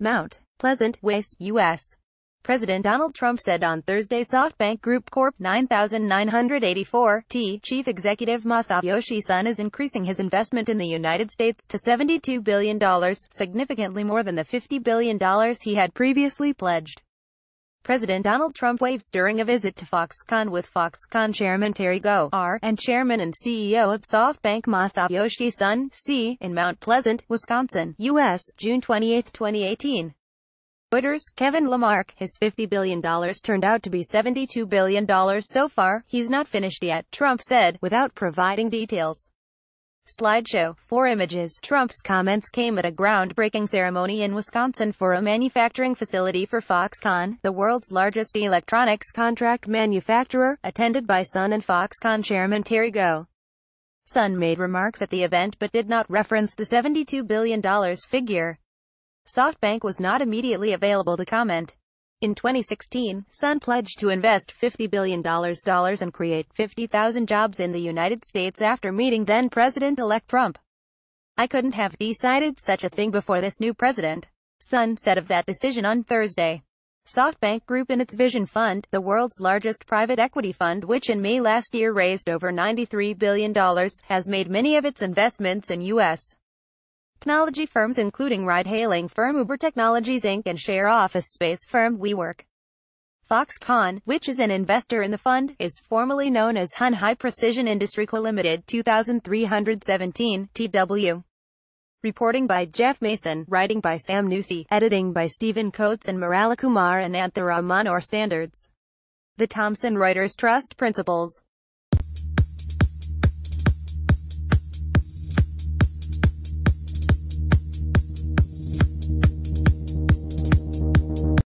Mount Pleasant, West, U.S. President Donald Trump said on Thursday SoftBank Group Corp. 9984 T. Chief Executive Masayoshi Son is increasing his investment in the United States to $72 billion, significantly more than the $50 billion he had previously pledged. President Donald Trump waves during a visit to Foxconn with Foxconn Chairman Terry R and Chairman and CEO of SoftBank Masayoshi Son, C., in Mount Pleasant, Wisconsin, U.S., June 28, 2018. Reuters, Kevin Lamarck, his $50 billion turned out to be $72 billion so far, he's not finished yet, Trump said, without providing details. Slideshow, 4 images. Trump's comments came at a groundbreaking ceremony in Wisconsin for a manufacturing facility for Foxconn, the world's largest electronics contract manufacturer, attended by Sun and Foxconn chairman Terry Go. Sun made remarks at the event but did not reference the $72 billion figure. SoftBank was not immediately available to comment. In 2016, Sun pledged to invest $50 billion and create 50,000 jobs in the United States after meeting then-President-elect Trump. I couldn't have decided such a thing before this new president. Sun said of that decision on Thursday. SoftBank Group in its Vision Fund, the world's largest private equity fund which in May last year raised over $93 billion, has made many of its investments in U.S. Technology firms including ride-hailing firm Uber Technologies Inc. and share office space firm WeWork. Foxconn, which is an investor in the fund, is formerly known as Hunhai Precision Industry Co. Limited 2317 TW. Reporting by Jeff Mason, writing by Sam Nussi, editing by Stephen Coates and Murali Kumar and Antharaman or Standards. The Thomson Reuters Trust Principles